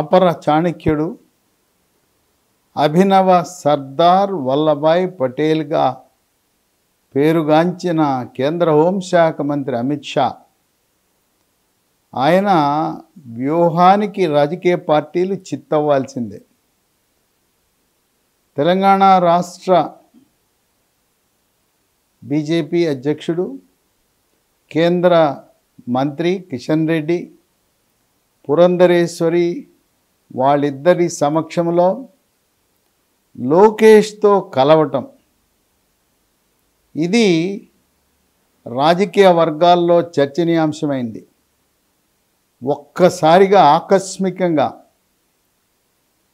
అపర చాణక్యుడు అభినవ సర్దార్ వల్లభాయ్ పటేల్గా పేరుగాంచిన కేంద్ర హోంశాఖ మంత్రి అమిత్ షా ఆయన వ్యూహానికి రాజకీయ పార్టీలు చిత్తవ్వాల్సిందే తెలంగాణ రాష్ట్ర బీజేపీ అధ్యక్షుడు కేంద్ర మంత్రి కిషన్ రెడ్డి పురంధరేశ్వరి వాళ్ళిద్దరి సమక్షంలో లోకేష్తో కలవటం ఇది రాజకీయ వర్గాల్లో చర్చనీయాంశమైంది ఒక్కసారిగా ఆకస్మికంగా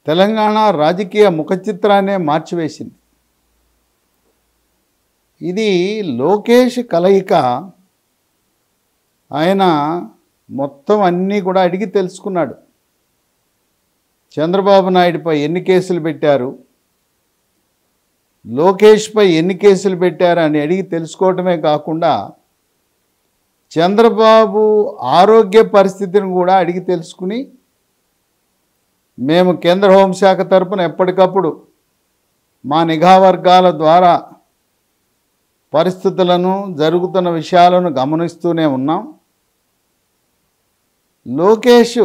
తెలంగాణ రాజకీయ ముఖచిత్రాన్నే మార్చివేసింది ఇది లోకేష్ కలయిక ఆయన మొత్తం అన్నీ కూడా అడిగి తెలుసుకున్నాడు చంద్రబాబు నాయుడుపై ఎన్ని కేసులు పెట్టారు లోకేష్పై ఎన్ని కేసులు పెట్టారు అని అడిగి తెలుసుకోవటమే కాకుండా చంద్రబాబు ఆరోగ్య పరిస్థితిని కూడా అడిగి తెలుసుకుని మేము కేంద్ర హోంశాఖ తరపున ఎప్పటికప్పుడు మా నిఘా వర్గాల ద్వారా పరిస్థితులను జరుగుతున్న విషయాలను గమనిస్తూనే ఉన్నాం లోకేష్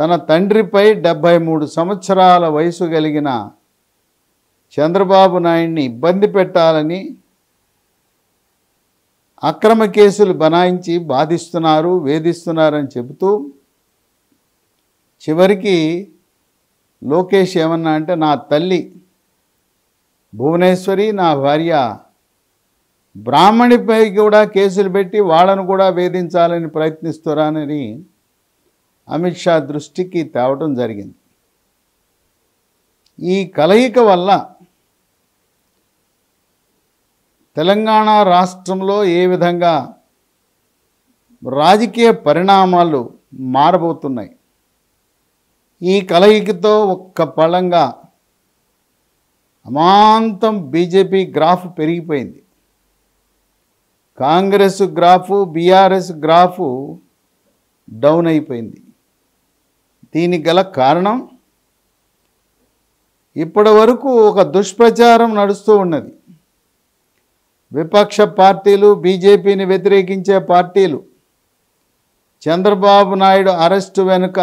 తన తండ్రిపై డెబ్భై మూడు సంవత్సరాల వయసు కలిగిన చంద్రబాబు నాయుడిని ఇబ్బంది పెట్టాలని అక్రమ కేసులు బనాయించి బాధిస్తున్నారు వేధిస్తున్నారని చెబుతూ చివరికి లోకేష్ ఏమన్నా అంటే నా తల్లి భువనేశ్వరి నా భార్య బ్రాహ్మణిపై కూడా కేసులు పెట్టి వాళ్ళను కూడా వేధించాలని ప్రయత్నిస్తున్నారని అమిత్ షా దృష్టికి తేవటం జరిగింది ఈ కలయిక వల్ల తెలంగాణ రాష్ట్రంలో ఏ విధంగా రాజకీయ పరిణామాలు మారబోతున్నాయి ఈ కలయికతో ఒక్క పళంగా అమాంతం బీజేపీ గ్రాఫ్ పెరిగిపోయింది Congress graph BRS graph down అయిపోయింది దీనికి గల కారణం ఇప్పటి వరకు ఒక దుష్ప్రచారం నడుస్తూ ఉన్నది విపక్ష పార్టీలు బీజేపీని వ్యతిరేకించే పార్టీలు చంద్రబాబు నాయుడు అరెస్టు వెనుక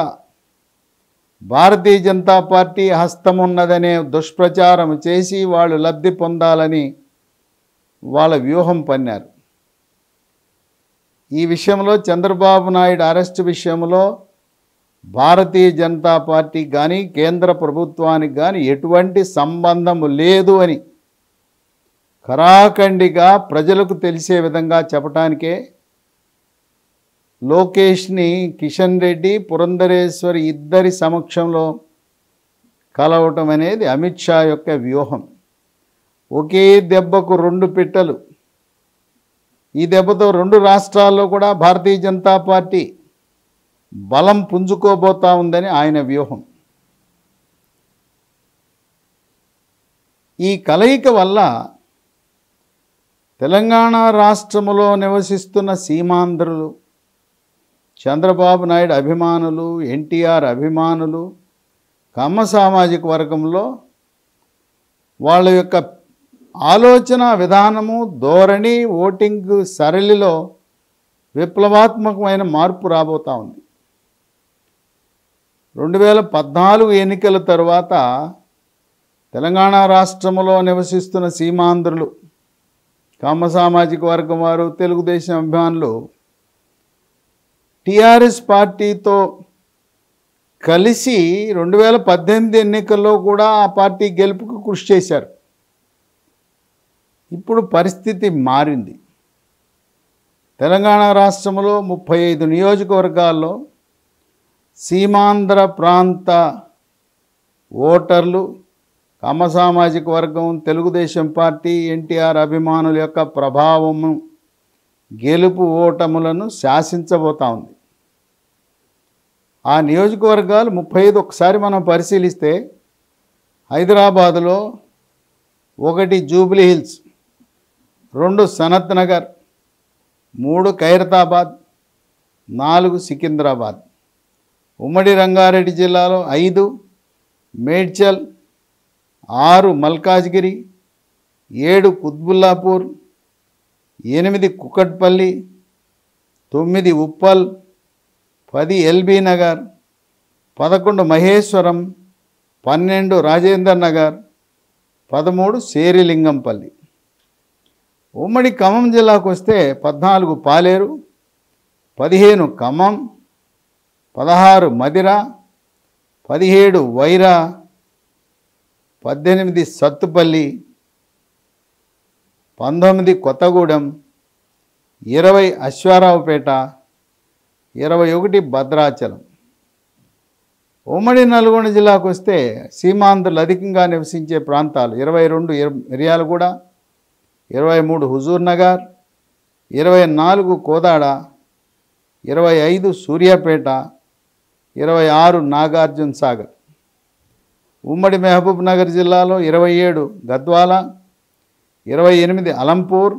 భారతీయ జనతా పార్టీ హస్తమున్నదనే దుష్ప్రచారం చేసి వాళ్ళు లబ్ధి పొందాలని వాళ్ళ వ్యూహం పన్నారు ఈ విషయంలో చంద్రబాబు నాయుడు అరెస్టు విషయంలో భారతీయ జనతా పార్టీకి కానీ కేంద్ర ప్రభుత్వానికి కానీ ఎటువంటి సంబంధము లేదు అని కరాఖండిగా ప్రజలకు తెలిసే విధంగా చెప్పటానికే లోకేష్ని కిషన్ రెడ్డి పురంధరేశ్వరి ఇద్దరి సమక్షంలో కలవటం అనేది అమిత్ షా యొక్క వ్యూహం ఒకే దెబ్బకు రెండు పిట్టలు ఈ దెబ్బతో రెండు రాష్ట్రాల్లో కూడా భారతీయ జనతా పార్టీ బలం పుంజుకోబోతా ఉందని ఆయన వ్యూహం ఈ కలయిక వల్ల తెలంగాణ రాష్ట్రములో నివసిస్తున్న సీమాంధ్రులు చంద్రబాబు నాయుడు అభిమానులు ఎన్టీఆర్ అభిమానులు కమ్మ సామాజిక వర్గంలో వాళ్ళ యొక్క ఆలోచన విధానము ధోరణి ఓటింగ్ సరళిలో విప్లవాత్మకమైన మార్పు రాబోతా ఉంది రెండు వేల పద్నాలుగు ఎన్నికల తర్వాత తెలంగాణ రాష్ట్రంలో నివసిస్తున్న సీమాంధ్రులు కామ సామాజిక వర్గం వారు తెలుగుదేశం అభిమానులు టీఆర్ఎస్ పార్టీతో కలిసి రెండు వేల పద్దెనిమిది ఎన్నికల్లో కూడా ఆ పార్టీ గెలుపుకు కృషి చేశారు ఇప్పుడు పరిస్థితి మారింది తెలంగాణ రాష్ట్రంలో ముప్పై ఐదు నియోజకవర్గాల్లో సీమాంధ్ర ప్రాంత ఓటర్లు కమ సామాజిక వర్గం తెలుగుదేశం పార్టీ ఎన్టీఆర్ అభిమానుల యొక్క ప్రభావము గెలుపు ఓటములను శాసించబోతా ఉంది ఆ నియోజకవర్గాలు ముప్పై ఐదు ఒకసారి మనం పరిశీలిస్తే హైదరాబాదులో ఒకటి జూబ్లీ హిల్స్ రెండు సనత్ నగర్ మూడు ఖైరతాబాద్ నాలుగు సికింద్రాబాద్ ఉమ్మడి రంగారెడ్డి జిల్లాలో ఐదు మేడ్చల్ ఆరు మల్కాజ్గిరి ఏడు కుత్బుల్లాపూర్ ఎనిమిది కుక్కట్పల్లి తొమ్మిది ఉప్పల్ పది ఎల్బీ నగర్ పదకొండు మహేశ్వరం పన్నెండు రాజేందర్ నగర్ పదమూడు సేరిలింగంపల్లి ఉమ్మడి ఖమ్మం జిల్లాకు వస్తే పద్నాలుగు పాలేరు పదిహేను ఖమ్మం పదహారు మదిర పదిహేడు వైర పద్దెనిమిది సత్తుపల్లి పంతొమ్మిది కొత్తగూడెం ఇరవై అశ్వారావుపేట ఇరవై ఒకటి భద్రాచలం ఉమ్మడి నల్గొండ జిల్లాకు వస్తే సీమాంధ్రులు అధికంగా నివసించే ప్రాంతాలు ఇరవై రెండు మిర్యాలగూడ ఇరవై మూడు హుజూర్నగర్ ఇరవై నాలుగు కోదాడ ఇరవై ఐదు సూర్యాపేట ఇరవై ఆరు నాగార్జున సాగర్ ఉమ్మడి మహబూబ్ నగర్ జిల్లాలో ఇరవై ఏడు గద్వాల ఇరవై ఎనిమిది అలంపూర్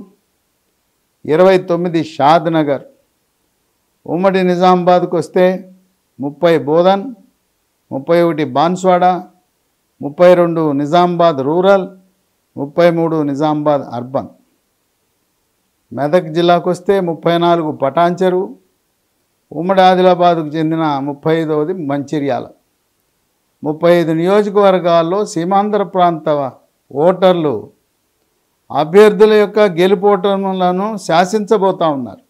ఇరవై తొమ్మిది షాద్ నగర్ ఉమ్మడి నిజామాబాద్కు వస్తే ముప్పై బోధన్ ముప్పై ఒకటి బాన్స్వాడ ముప్పై రెండు నిజామాబాద్ రూరల్ ముప్పై మూడు నిజామాబాద్ అర్బన్ మెదక్ జిల్లాకు వస్తే ముప్పై నాలుగు పటాంచెరు ఉమ్మడి ఆదిలాబాద్కు చెందిన ముప్పై ఐదవది మంచిర్యాల ముప్పై ఐదు నియోజకవర్గాల్లో సీమాంధ్ర ప్రాంత ఓటర్లు అభ్యర్థుల యొక్క ఓటర్లను శాసించబోతూ ఉన్నారు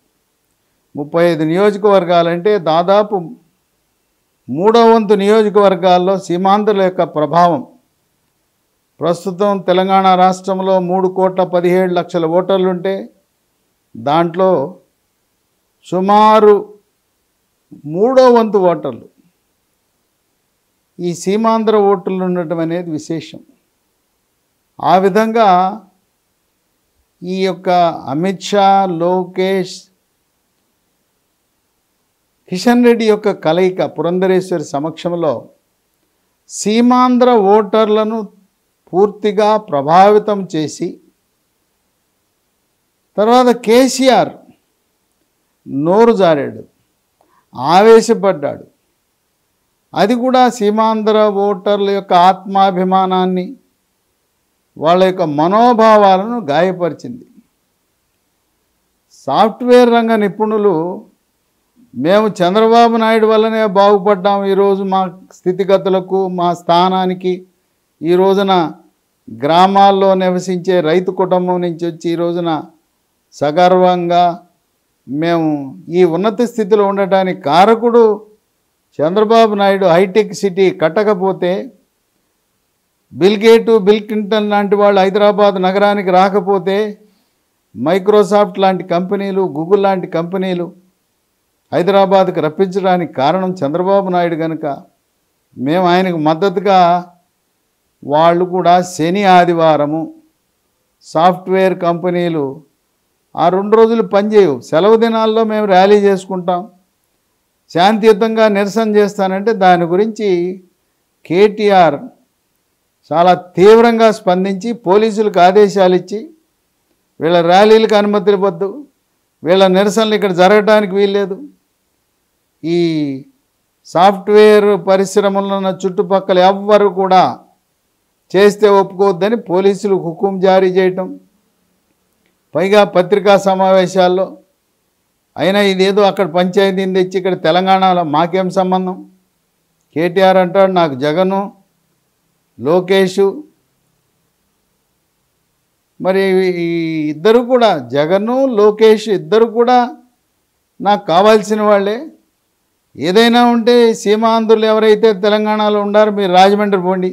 ముప్పై ఐదు నియోజకవర్గాలంటే దాదాపు మూడో వంతు నియోజకవర్గాల్లో సీమాంధ్రుల యొక్క ప్రభావం ప్రస్తుతం తెలంగాణ రాష్ట్రంలో మూడు కోట్ల పదిహేడు లక్షల ఓటర్లుంటే దాంట్లో సుమారు మూడో వంతు ఓటర్లు ఈ సీమాంధ్ర ఓటర్లు ఉండటం అనేది విశేషం ఆ విధంగా ఈ యొక్క అమిత్ షా లోకేష్ కిషన్ రెడ్డి యొక్క కలయిక పురంధరేశ్వరి సమక్షంలో సీమాంధ్ర ఓటర్లను పూర్తిగా ప్రభావితం చేసి తర్వాత కేసీఆర్ నోరు జారాడు ఆవేశపడ్డాడు అది కూడా సీమాంధ్ర ఓటర్ల యొక్క ఆత్మాభిమానాన్ని వాళ్ళ యొక్క మనోభావాలను గాయపరిచింది సాఫ్ట్వేర్ రంగ నిపుణులు మేము చంద్రబాబు నాయుడు వల్లనే బాగుపడ్డాం ఈరోజు మా స్థితిగతులకు మా స్థానానికి ఈ రోజున గ్రామాల్లో నివసించే రైతు కుటుంబం నుంచి వచ్చి ఈ రోజున సగర్వంగా మేము ఈ ఉన్నత స్థితిలో ఉండటానికి కారకుడు చంద్రబాబు నాయుడు హైటెక్ సిటీ కట్టకపోతే బిల్గేటు బిల్ క్లింటన్ లాంటి వాళ్ళు హైదరాబాద్ నగరానికి రాకపోతే మైక్రోసాఫ్ట్ లాంటి కంపెనీలు గూగుల్ లాంటి కంపెనీలు హైదరాబాద్కు రప్పించడానికి కారణం చంద్రబాబు నాయుడు కనుక మేము ఆయనకు మద్దతుగా వాళ్ళు కూడా శని ఆదివారము సాఫ్ట్వేర్ కంపెనీలు ఆ రెండు రోజులు పనిచేయవు సెలవు దినాల్లో మేము ర్యాలీ చేసుకుంటాం శాంతియుతంగా నిరసన చేస్తానంటే దాని గురించి కేటీఆర్ చాలా తీవ్రంగా స్పందించి పోలీసులకు ఆదేశాలు ఇచ్చి వీళ్ళ ర్యాలీలకు అనుమతులు ఇవ్వద్దు వీళ్ళ నిరసనలు ఇక్కడ జరగడానికి వీల్లేదు ఈ సాఫ్ట్వేర్ పరిశ్రమలో ఉన్న చుట్టుపక్కల ఎవ్వరు కూడా చేస్తే ఒప్పుకోవద్దని పోలీసులు హుకుం జారీ చేయటం పైగా పత్రికా సమావేశాల్లో అయినా ఇదేదో అక్కడ పంచాయతీని తెచ్చి ఇక్కడ తెలంగాణలో మాకేం సంబంధం కేటీఆర్ అంటాడు నాకు జగను లోకేషు మరి ఈ ఇద్దరు కూడా జగను లోకేష్ ఇద్దరు కూడా నాకు కావాల్సిన వాళ్ళే ఏదైనా ఉంటే సీమాంధ్రులు ఎవరైతే తెలంగాణలో ఉన్నారో మీరు రాజమండ్రి పోండి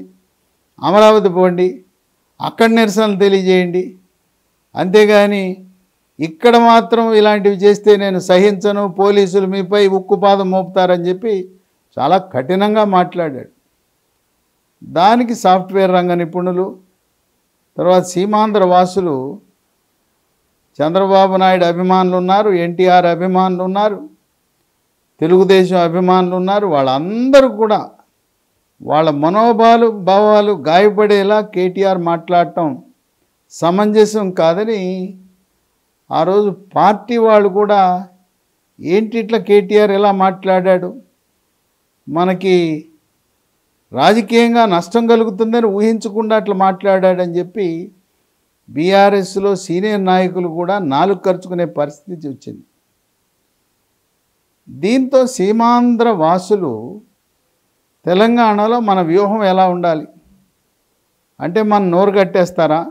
అమరావతి పోండి అక్కడ నిరసనలు తెలియజేయండి అంతేగాని ఇక్కడ మాత్రం ఇలాంటివి చేస్తే నేను సహించను పోలీసులు మీపై ఉక్కుపాదం మోపుతారని చెప్పి చాలా కఠినంగా మాట్లాడాడు దానికి సాఫ్ట్వేర్ రంగ నిపుణులు తర్వాత సీమాంధ్ర వాసులు చంద్రబాబు నాయుడు అభిమానులు ఉన్నారు ఎన్టీఆర్ అభిమానులు ఉన్నారు తెలుగుదేశం అభిమానులు ఉన్నారు వాళ్ళందరూ కూడా వాళ్ళ మనోభాలు భావాలు గాయపడేలా కేటీఆర్ మాట్లాడటం సమంజసం కాదని ఆ రోజు పార్టీ వాళ్ళు కూడా ఏంటి ఇట్లా కేటీఆర్ ఎలా మాట్లాడాడు మనకి రాజకీయంగా నష్టం కలుగుతుందని ఊహించకుండా అట్లా మాట్లాడాడని చెప్పి బీఆర్ఎస్లో సీనియర్ నాయకులు కూడా నాలుగు ఖర్చుకునే పరిస్థితి వచ్చింది దీంతో సీమాంధ్ర వాసులు తెలంగాణలో మన వ్యూహం ఎలా ఉండాలి అంటే మన నోరు కట్టేస్తారా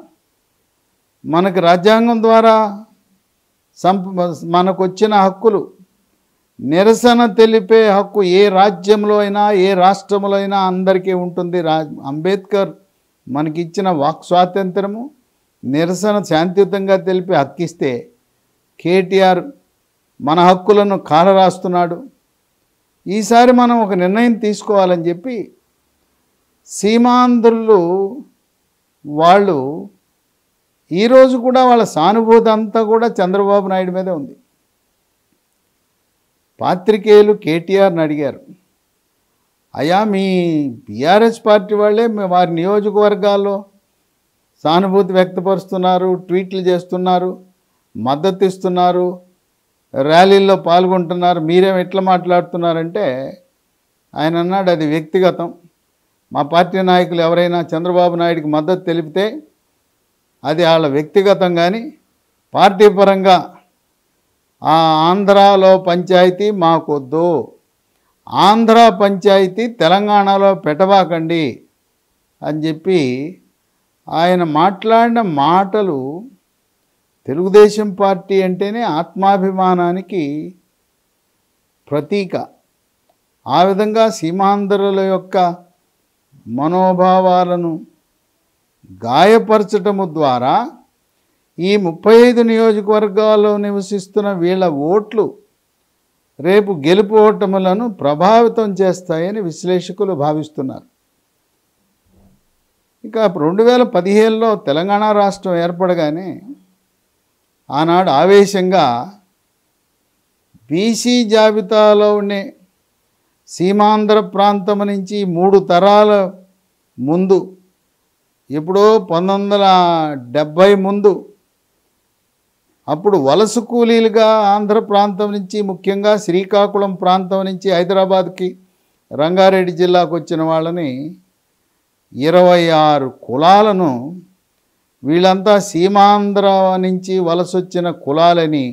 మనకు రాజ్యాంగం ద్వారా సంప మనకు వచ్చిన హక్కులు నిరసన తెలిపే హక్కు ఏ రాజ్యంలో అయినా ఏ రాష్ట్రంలో అయినా అందరికీ ఉంటుంది రా అంబేద్కర్ మనకిచ్చిన వాక్ స్వాతంత్రము నిరసన శాంతియుతంగా తెలిపి హక్కిస్తే కేటీఆర్ మన హక్కులను కాలరాస్తున్నాడు ఈసారి మనం ఒక నిర్ణయం తీసుకోవాలని చెప్పి సీమాంధ్రులు వాళ్ళు ఈరోజు కూడా వాళ్ళ సానుభూతి అంతా కూడా చంద్రబాబు నాయుడు మీదే ఉంది పాత్రికేయులు కేటీఆర్ని అడిగారు అయా మీ బీఆర్ఎస్ పార్టీ వాళ్ళే వారి నియోజకవర్గాల్లో సానుభూతి వ్యక్తపరుస్తున్నారు ట్వీట్లు చేస్తున్నారు మద్దతు ఇస్తున్నారు ర్యాలీల్లో పాల్గొంటున్నారు మీరేం ఎట్లా మాట్లాడుతున్నారంటే ఆయన అన్నాడు అది వ్యక్తిగతం మా పార్టీ నాయకులు ఎవరైనా చంద్రబాబు నాయుడికి మద్దతు తెలిపితే అది వాళ్ళ వ్యక్తిగతం కానీ పార్టీ పరంగా ఆ ఆంధ్రాలో పంచాయతీ మాకొద్దు ఆంధ్ర పంచాయతీ తెలంగాణలో పెట్టబాకండి అని చెప్పి ఆయన మాట్లాడిన మాటలు తెలుగుదేశం పార్టీ అంటేనే ఆత్మాభిమానానికి ప్రతీక ఆ విధంగా సీమాంధ్రుల యొక్క మనోభావాలను గాయపరచటము ద్వారా ఈ ముప్పై ఐదు నియోజకవర్గాల్లో నివసిస్తున్న వీళ్ళ ఓట్లు రేపు గెలుపు ఓటములను ప్రభావితం చేస్తాయని విశ్లేషకులు భావిస్తున్నారు ఇక రెండు వేల పదిహేనులో తెలంగాణ రాష్ట్రం ఏర్పడగానే ఆనాడు ఆవేశంగా బీసీ జాబితాలో ఉండే సీమాంధ్ర ప్రాంతం నుంచి మూడు తరాల ముందు ఇప్పుడు పంతొమ్మిది వందల డెబ్భై ముందు అప్పుడు వలస కూలీలుగా ఆంధ్ర ప్రాంతం నుంచి ముఖ్యంగా శ్రీకాకుళం ప్రాంతం నుంచి హైదరాబాద్కి రంగారెడ్డి జిల్లాకు వచ్చిన వాళ్ళని ఇరవై ఆరు కులాలను వీళ్ళంతా సీమాంధ్ర నుంచి వలస వచ్చిన కులాలని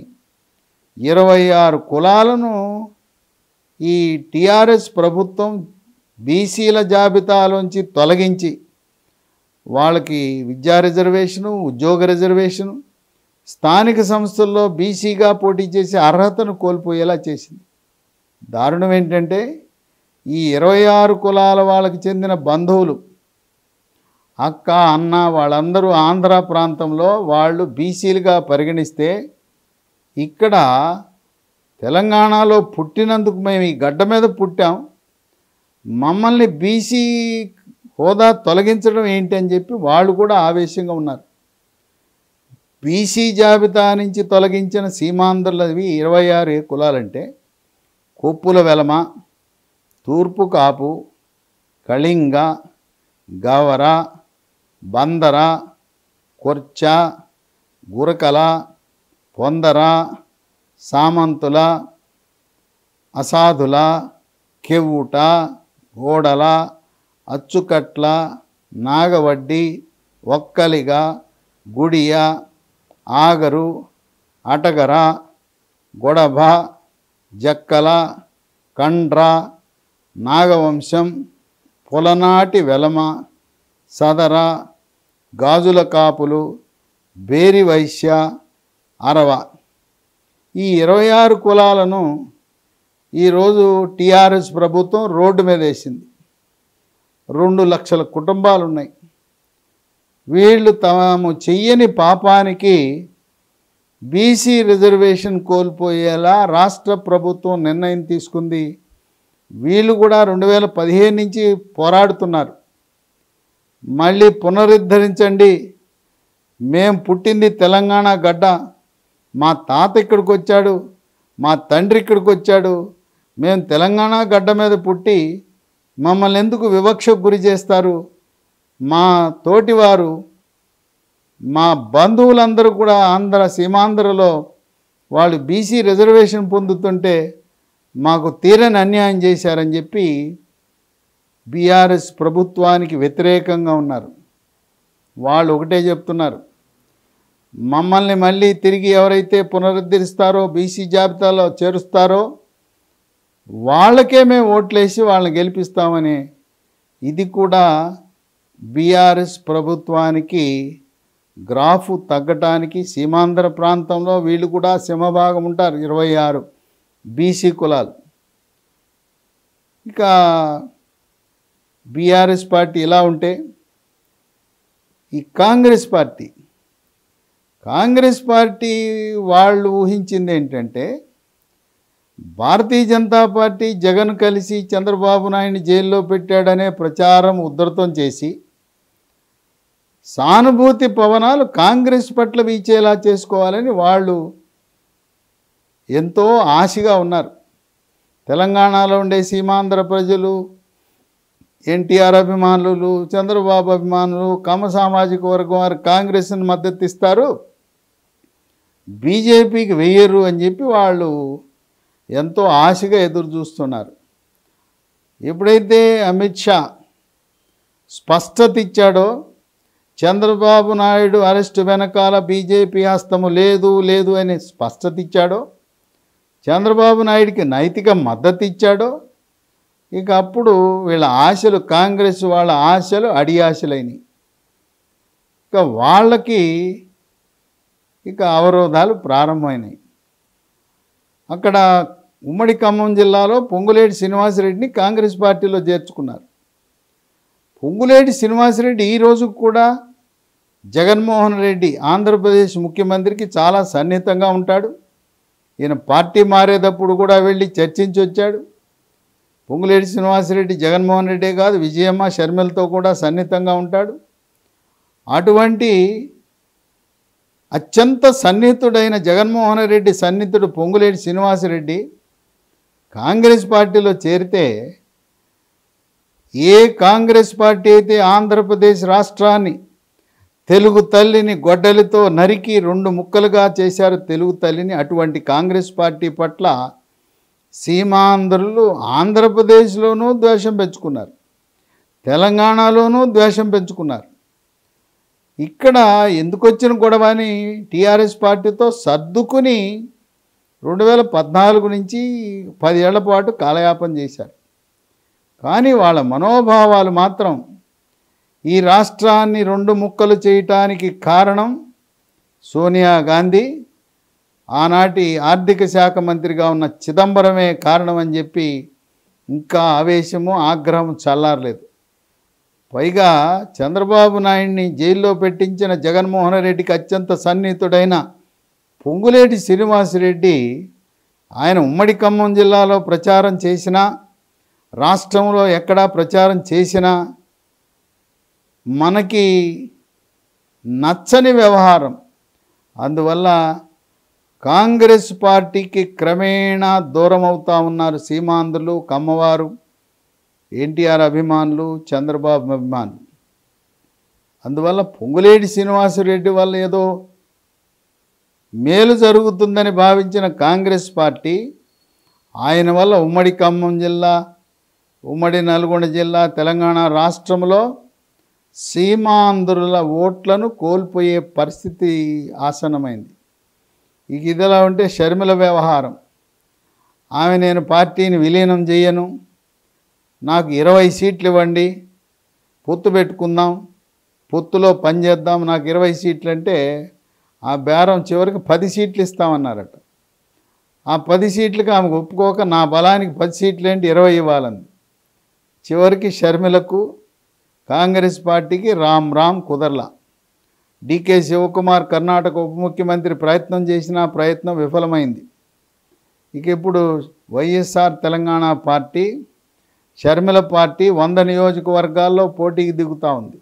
ఇరవై ఆరు కులాలను ఈ టీఆర్ఎస్ ప్రభుత్వం బీసీల జాబితాలోంచి తొలగించి వాళ్ళకి విద్యా రిజర్వేషను ఉద్యోగ రిజర్వేషను స్థానిక సంస్థల్లో బీసీగా పోటీ చేసే అర్హతను కోల్పోయేలా చేసింది దారుణం ఏంటంటే ఈ ఇరవై ఆరు కులాల వాళ్ళకి చెందిన బంధువులు అక్క అన్న వాళ్ళందరూ ఆంధ్ర ప్రాంతంలో వాళ్ళు బీసీలుగా పరిగణిస్తే ఇక్కడ తెలంగాణలో పుట్టినందుకు మేము ఈ గడ్డ మీద పుట్టాం మమ్మల్ని బీసీ హోదా తొలగించడం ఏంటి అని చెప్పి వాళ్ళు కూడా ఆవేశంగా ఉన్నారు బీసీ జాబితా నుంచి తొలగించిన సీమాంధ్రులవి ఇరవై ఆరు కులాలంటే కొప్పుల వెలమ తూర్పు కాపు కళింగ గవర బందర కొర్చ గురకల పొందర సామంతుల అసాధుల కెవ్వుట గోడల అచ్చుకట్ల నాగవడ్డి ఒక్కలిగ గుడియ ఆగరు అటగర గొడభ జక్కల కండ్ర నాగవంశం పొలనాటి వెలమ సదర గాజుల కాపులు బేరివైశ్య అరవ ఈ ఇరవై ఆరు కులాలను ఈరోజు టీఆర్ఎస్ ప్రభుత్వం రోడ్డు మీద వేసింది రెండు లక్షల కుటుంబాలు ఉన్నాయి వీళ్ళు తాము చెయ్యని పాపానికి బీసీ రిజర్వేషన్ కోల్పోయేలా రాష్ట్ర ప్రభుత్వం నిర్ణయం తీసుకుంది వీళ్ళు కూడా రెండు వేల పదిహేను నుంచి పోరాడుతున్నారు మళ్ళీ పునరుద్ధరించండి మేం పుట్టింది తెలంగాణ గడ్డ మా తాత ఇక్కడికి వచ్చాడు మా తండ్రి ఇక్కడికి వచ్చాడు మేము తెలంగాణ గడ్డ మీద పుట్టి మమ్మల్ని ఎందుకు వివక్షకు గురి చేస్తారు మా తోటివారు మా బంధువులందరూ కూడా ఆంధ్ర సీమాంధ్రలో వాళ్ళు బీసీ రిజర్వేషన్ పొందుతుంటే మాకు తీరని అన్యాయం చేశారని చెప్పి బీఆర్ఎస్ ప్రభుత్వానికి వ్యతిరేకంగా ఉన్నారు వాళ్ళు ఒకటే చెప్తున్నారు మమ్మల్ని మళ్ళీ తిరిగి ఎవరైతే పునరుద్ధరిస్తారో బీసీ జాబితాలో చేరుస్తారో వాళ్ళకే మేము ఓట్లేసి వాళ్ళని గెలిపిస్తామని ఇది కూడా బీఆర్ఎస్ ప్రభుత్వానికి గ్రాఫ్ తగ్గటానికి సీమాంధ్ర ప్రాంతంలో వీళ్ళు కూడా సింహభాగం ఉంటారు ఇరవై ఆరు బీసీ కులాలు ఇక బీఆర్ఎస్ పార్టీ ఇలా ఉంటే ఈ కాంగ్రెస్ పార్టీ కాంగ్రెస్ పార్టీ వాళ్ళు ఊహించింది ఏంటంటే భారతీయ జనతా పార్టీ జగన్ కలిసి చంద్రబాబు నాయుడిని జైల్లో పెట్టాడనే ప్రచారం ఉధృతం చేసి సానుభూతి పవనాలు కాంగ్రెస్ పట్ల వీచేలా చేసుకోవాలని వాళ్ళు ఎంతో ఆశగా ఉన్నారు తెలంగాణలో ఉండే సీమాంధ్ర ప్రజలు ఎన్టీఆర్ అభిమానులు చంద్రబాబు అభిమానులు కమ సామాజిక వర్గం వారు కాంగ్రెస్ని మద్దతు ఇస్తారు బీజేపీకి వేయరు అని చెప్పి వాళ్ళు ఎంతో ఆశగా ఎదురు చూస్తున్నారు ఎప్పుడైతే అమిత్ షా స్పష్టత ఇచ్చాడో చంద్రబాబు నాయుడు అరెస్టు వెనకాల బీజేపీ హస్తము లేదు లేదు అని స్పష్టత ఇచ్చాడో చంద్రబాబు నాయుడికి నైతిక మద్దతు ఇచ్చాడో ఇక అప్పుడు వీళ్ళ ఆశలు కాంగ్రెస్ వాళ్ళ ఆశలు అడి ఆశలైనవి ఇక వాళ్ళకి ఇక అవరోధాలు ప్రారంభమైనాయి అక్కడ ఉమ్మడి ఖమ్మం జిల్లాలో పొంగులేటి శ్రీనివాసరెడ్డిని కాంగ్రెస్ పార్టీలో చేర్చుకున్నారు పొంగులేటి శ్రీనివాసరెడ్డి ఈ కూడా జగన్మోహన్ రెడ్డి ఆంధ్రప్రదేశ్ ముఖ్యమంత్రికి చాలా సన్నిహితంగా ఉంటాడు ఈయన పార్టీ మారేటప్పుడు కూడా వెళ్ళి చర్చించి వచ్చాడు పొంగులేటి శ్రీనివాసరెడ్డి జగన్మోహన్ రెడ్డే కాదు విజయమ్మ షర్మిలతో కూడా సన్నిహితంగా ఉంటాడు అటువంటి అత్యంత సన్నిహితుడైన జగన్మోహన్ రెడ్డి సన్నిహితుడు పొంగులేటి శ్రీనివాసరెడ్డి కాంగ్రెస్ పార్టీలో చేరితే ఏ కాంగ్రెస్ పార్టీ అయితే ఆంధ్రప్రదేశ్ రాష్ట్రాన్ని తెలుగు తల్లిని గొడ్డలితో నరికి రెండు ముక్కలుగా చేశారు తెలుగు తల్లిని అటువంటి కాంగ్రెస్ పార్టీ పట్ల సీమాంధ్రులు ఆంధ్రప్రదేశ్లోనూ ద్వేషం పెంచుకున్నారు తెలంగాణలోనూ ద్వేషం పెంచుకున్నారు ఇక్కడ ఎందుకు వచ్చిన గొడవ అని టీఆర్ఎస్ పార్టీతో సర్దుకుని రెండు వేల పద్నాలుగు నుంచి పదేళ్ల పాటు కాలయాపన చేశారు కానీ వాళ్ళ మనోభావాలు మాత్రం ఈ రాష్ట్రాన్ని రెండు ముక్కలు చేయటానికి కారణం సోనియా గాంధీ ఆనాటి ఆర్థిక శాఖ మంత్రిగా ఉన్న చిదంబరమే కారణం అని చెప్పి ఇంకా ఆవేశము ఆగ్రహం చల్లారలేదు పైగా చంద్రబాబు నాయుడిని జైల్లో పెట్టించిన జగన్మోహన్ రెడ్డికి అత్యంత సన్నిహితుడైన పొంగులేటి శ్రీనివాసరెడ్డి ఆయన ఉమ్మడి ఖమ్మం జిల్లాలో ప్రచారం చేసినా రాష్ట్రంలో ఎక్కడా ప్రచారం చేసినా మనకి నచ్చని వ్యవహారం అందువల్ల కాంగ్రెస్ పార్టీకి క్రమేణా దూరం అవుతా ఉన్నారు సీమాంధ్రులు కమ్మవారు ఎన్టీఆర్ అభిమానులు చంద్రబాబు అభిమానులు అందువల్ల పొంగులేటి శ్రీనివాసరెడ్డి వల్ల ఏదో మేలు జరుగుతుందని భావించిన కాంగ్రెస్ పార్టీ ఆయన వల్ల ఉమ్మడి ఖమ్మం జిల్లా ఉమ్మడి నల్గొండ జిల్లా తెలంగాణ రాష్ట్రంలో సీమాంధ్రుల ఓట్లను కోల్పోయే పరిస్థితి ఆసనమైంది ఇక ఇదిలా ఉంటే షర్మిల వ్యవహారం ఆమె నేను పార్టీని విలీనం చేయను నాకు ఇరవై సీట్లు ఇవ్వండి పొత్తు పెట్టుకుందాం పొత్తులో పనిచేద్దాం నాకు ఇరవై సీట్లు అంటే ఆ బేరం చివరికి పది సీట్లు ఇస్తామన్నారట ఆ పది సీట్లకి ఆమెకు ఒప్పుకోక నా బలానికి పది సీట్లు ఏంటి ఇరవై ఇవ్వాలంది చివరికి షర్మిలకు కాంగ్రెస్ పార్టీకి రామ్ రామ్ కుదర్లా డికే శివకుమార్ కర్ణాటక ఉప ముఖ్యమంత్రి ప్రయత్నం చేసిన ప్రయత్నం విఫలమైంది ఇక ఇప్పుడు YSR Telangana party Sharmila party వంద నియోజకవర్గాల్లో పోటీకి దిగుతూ ఉంది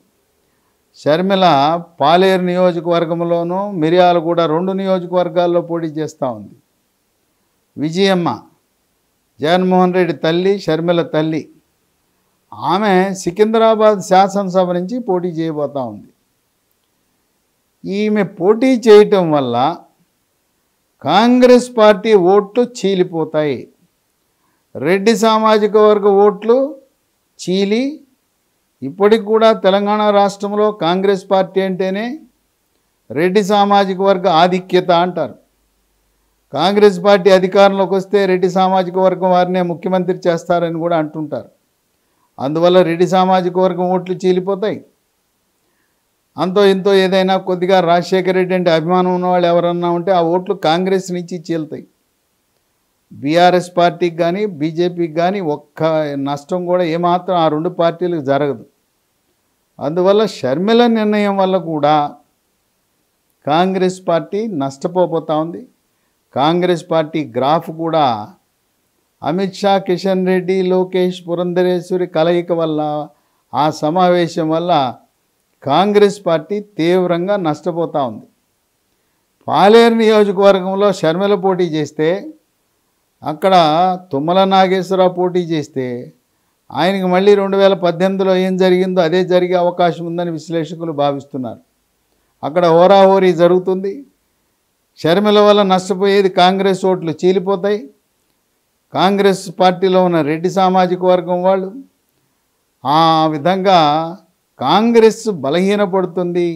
షర్మిల పాలేరు నియోజకవర్గంలోనూ మిరియాలు కూడా రెండు నియోజకవర్గాల్లో పోటీ చేస్తూ ఉంది విజయమ్మ జగన్మోహన్ రెడ్డి తల్లి షర్మిల తల్లి ఆమె సికింద్రాబాద్ శాసనసభ నుంచి పోటీ చేయబోతూ ఉంది ఈమె పోటీ చేయటం వల్ల కాంగ్రెస్ పార్టీ ఓట్లు చీలిపోతాయి రెడ్డి సామాజిక వర్గ ఓట్లు చీలి ఇప్పటికి కూడా తెలంగాణ రాష్ట్రంలో కాంగ్రెస్ పార్టీ అంటేనే రెడ్డి సామాజిక వర్గ ఆధిక్యత అంటారు కాంగ్రెస్ పార్టీ అధికారంలోకి వస్తే రెడ్డి సామాజిక వర్గం వారినే ముఖ్యమంత్రి చేస్తారని కూడా అంటుంటారు అందువల్ల రెడ్డి సామాజిక వర్గం ఓట్లు చీలిపోతాయి అంతో ఇంతో ఏదైనా కొద్దిగా రాజశేఖర రెడ్డి అంటే అభిమానం ఉన్నవాళ్ళు ఎవరన్నా ఉంటే ఆ ఓట్లు కాంగ్రెస్ నుంచి చీలుతాయి బీఆర్ఎస్ పార్టీకి కానీ బీజేపీకి కానీ ఒక్క నష్టం కూడా ఏమాత్రం ఆ రెండు పార్టీలకు జరగదు అందువల్ల షర్మిల నిర్ణయం వల్ల కూడా కాంగ్రెస్ పార్టీ నష్టపోపోతూ ఉంది కాంగ్రెస్ పార్టీ గ్రాఫ్ కూడా అమిత్ షా కిషన్ రెడ్డి లోకేష్ పురంధరేశ్వరి కలయిక వల్ల ఆ సమావేశం వల్ల కాంగ్రెస్ పార్టీ తీవ్రంగా నష్టపోతూ ఉంది పాలేరు నియోజకవర్గంలో షర్మిల పోటీ చేస్తే అక్కడ తుమ్మల నాగేశ్వరరావు పోటీ చేస్తే ఆయనకి మళ్ళీ రెండు వేల పద్దెనిమిదిలో ఏం జరిగిందో అదే జరిగే అవకాశం ఉందని విశ్లేషకులు భావిస్తున్నారు అక్కడ హోరాహోరీ జరుగుతుంది షర్మిల వల్ల నష్టపోయేది కాంగ్రెస్ ఓట్లు చీలిపోతాయి కాంగ్రెస్ పార్టీలో ఉన్న రెడ్డి సామాజిక వర్గం వాళ్ళు ఆ విధంగా కాంగ్రెస్ బలహీనపడుతుంది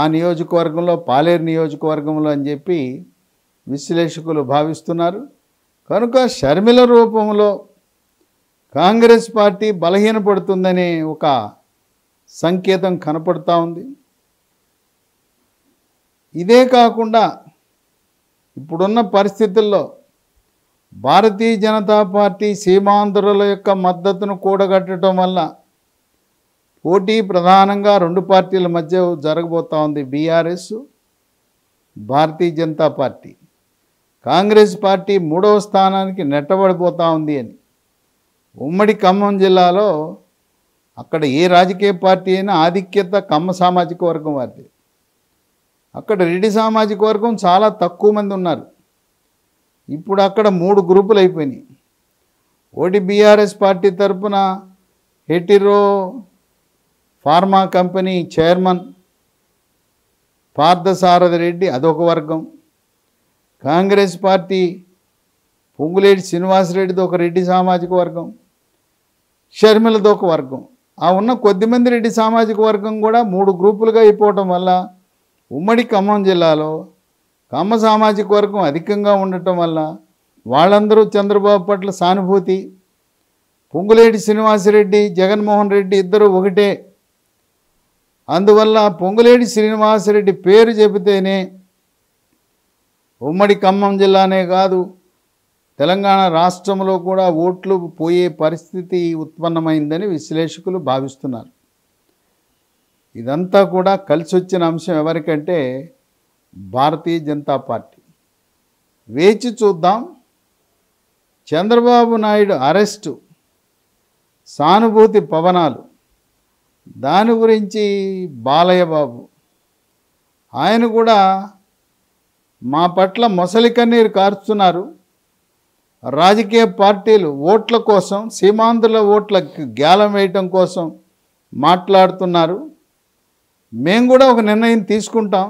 ఆ నియోజకవర్గంలో పాలేరు నియోజకవర్గంలో అని చెప్పి విశ్లేషకులు భావిస్తున్నారు కనుక షర్మిల రూపంలో కాంగ్రెస్ పార్టీ బలహీనపడుతుందనే ఒక సంకేతం కనపడుతూ ఉంది ఇదే కాకుండా ఇప్పుడున్న పరిస్థితుల్లో భారతీయ జనతా పార్టీ సీమాంధ్రుల యొక్క మద్దతును కూడగట్టడం వల్ల పోటీ ప్రధానంగా రెండు పార్టీల మధ్య జరగబోతూ ఉంది BRS Bharatiya Janata party Congress party మూడవ స్థానానికి నెట్టబడిపోతూ ఉంది అని ఉమ్మడి ఖమ్మం జిల్లాలో అక్కడ ఏ రాజకీయ పార్టీ అయినా ఆధిక్యత కమ్మ సామాజిక వర్గం వారిది అక్కడ రెడ్డి సామాజిక వర్గం చాలా తక్కువ మంది ఉన్నారు ఇప్పుడు అక్కడ మూడు గ్రూపులు అయిపోయినాయి ఒకటి బీఆర్ఎస్ పార్టీ తరఫున Hetero pharma company chairman Parthasarathi Reddy అదొక వర్గం కాంగ్రెస్ పార్టీ పొంగులేటి శ్రీనివాసరెడ్డితో ఒక రెడ్డి సామాజిక వర్గం షర్మిలతో ఒక వర్గం ఆ ఉన్న కొద్దిమంది రెడ్డి సామాజిక వర్గం కూడా మూడు గ్రూపులుగా అయిపోవటం వల్ల ఉమ్మడి ఖమ్మం జిల్లాలో కమ్మ సామాజిక వర్గం అధికంగా ఉండటం వల్ల వాళ్ళందరూ చంద్రబాబు పట్ల సానుభూతి పొంగులేటి శ్రీనివాసరెడ్డి జగన్మోహన్ రెడ్డి ఇద్దరు ఒకటే అందువల్ల పొంగులేటి శ్రీనివాసరెడ్డి పేరు చెబితేనే ఉమ్మడి ఖమ్మం జిల్లానే కాదు తెలంగాణ రాష్ట్రంలో కూడా ఓట్లు పోయే పరిస్థితి ఉత్పన్నమైందని విశ్లేషకులు భావిస్తున్నారు ఇదంతా కూడా కలిసి వచ్చిన అంశం ఎవరికంటే భారతీయ జనతా పార్టీ వేచి చూద్దాం చంద్రబాబు నాయుడు అరెస్టు సానుభూతి పవనాలు దాని గురించి బాలయ్య బాబు ఆయన కూడా మా పట్ల మొసలి కన్నీరు కారుస్తున్నారు రాజకీయ పార్టీలు ఓట్ల కోసం సీమాంధ్రుల ఓట్ల గ్యాలం వేయటం కోసం మాట్లాడుతున్నారు మేము కూడా ఒక నిర్ణయం తీసుకుంటాం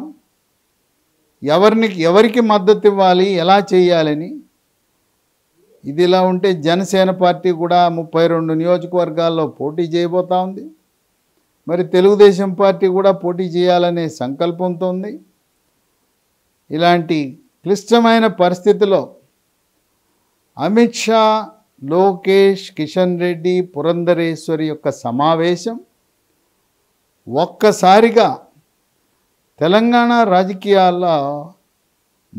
ఎవరిని ఎవరికి మద్దతు ఇవ్వాలి ఎలా చేయాలని ఇది ఇలా ఉంటే జనసేన పార్టీ కూడా ముప్పై రెండు నియోజకవర్గాల్లో పోటీ చేయబోతూ ఉంది మరి తెలుగుదేశం పార్టీ కూడా పోటీ చేయాలనే సంకల్పంతో ఉంది ఇలాంటి క్లిష్టమైన పరిస్థితిలో అమిత్ షా లోకేష్ కిషన్ రెడ్డి పురంధరేశ్వరి యొక్క సమావేశం ఒక్కసారిగా తెలంగాణ రాజకీయాల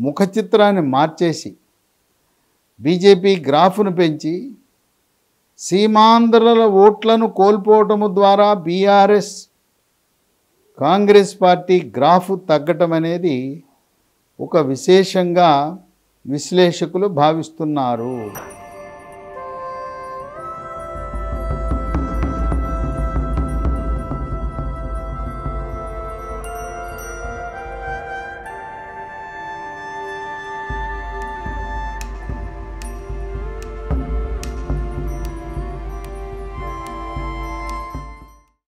ముఖ చిత్రాన్ని మార్చేసి బీజేపీ గ్రాఫ్ను పెంచి సీమాంధ్రల ఓట్లను కోల్పోవటము ద్వారా బీఆర్ఎస్ కాంగ్రెస్ పార్టీ గ్రాఫ్ తగ్గటం అనేది ఒక విశేషంగా విశ్లేషకులు భావిస్తున్నారు